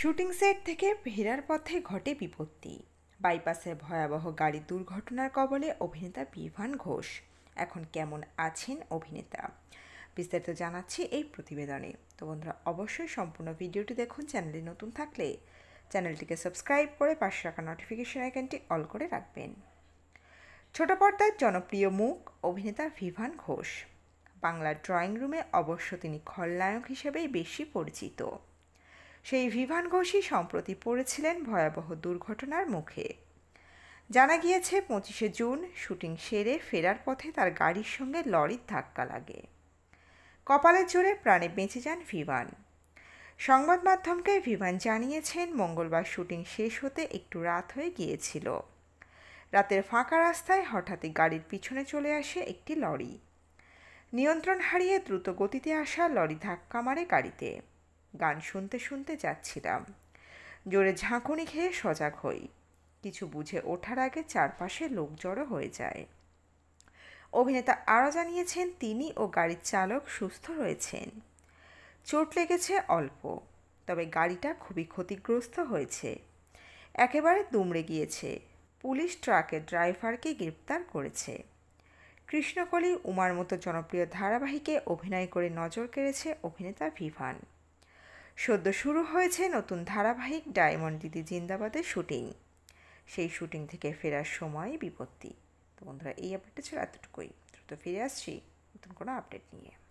shooting set থেকে ফেরার পথে ঘটে বিপত্তি বাইপাসের ভয়াবহ গাড়ি দুর্ঘটনার কবলে অভিনেতা বিভান ঘোষ এখন কেমন আছেন অভিনেতা বিস্তারিত জানাচ্ছি এই প্রতিবেদনে তো বন্ধুরা অবশ্যই সম্পূর্ণ ভিডিওটি দেখুন চ্যানেলে নতুন থাকলে চ্যানেলটিকে সাবস্ক্রাইব করে পাশে রাখা নোটিফিকেশান আইকনটি অল করে রাখবেন ছোট পর্দার জনপ্রিয় মুখ অভিনেতা ভিভান ঘোষ বাংলার ড্রয়িং রুমে অবশ্য তিনি খলনায়ক হিসেবেই বেশি পরিচিত সেই ভিভান ঘোষই সম্প্রতি পড়েছিলেন ভয়াবহ দুর্ঘটনার মুখে জানা গিয়েছে পঁচিশে জুন শুটিং সেরে ফেরার পথে তার গাড়ির সঙ্গে লরির ধাক্কা লাগে কপালের জোরে প্রাণে বেঁচে যান ভিভান সংবাদ মাধ্যমকে ভিভান জানিয়েছেন মঙ্গলবার শুটিং শেষ হতে একটু রাত হয়ে গিয়েছিল রাতের ফাঁকা রাস্তায় হঠাৎই গাড়ির পিছনে চলে আসে একটি লরি নিয়ন্ত্রণ হারিয়ে দ্রুত গতিতে আসা লরি ধাক্কা মারে গাড়িতে গান শুনতে শুনতে যাচ্ছিলাম জোরে ঝাঁকুনি খেয়ে সজাগ হই কিছু বুঝে ওঠার আগে চারপাশে লোক জড়ো হয়ে যায় অভিনেতা আরও জানিয়েছেন তিনি ও গাড়ির চালক সুস্থ রয়েছেন চোট লেগেছে অল্প তবে গাড়িটা খুবই ক্ষতিগ্রস্ত হয়েছে একেবারে দুমড়ে গিয়েছে পুলিশ ট্রাকের ড্রাইভারকে গ্রেপ্তার করেছে কৃষ্ণকলি উমার মতো জনপ্রিয় ধারাবাহিকে অভিনয় করে নজর কেড়েছে অভিনেতা ভিভান সদ্য শুরু হয়েছে নতুন ধারাবাহিক ডায়মন্ড দিদি জিন্দাবাদের শুটিং সেই শুটিং থেকে ফেরার সময় বিপত্তি তো বন্ধুরা এই আপডেটটা ছিল এতটুকুই দ্রুত ফিরে আসছি নতুন কোনো আপডেট নিয়ে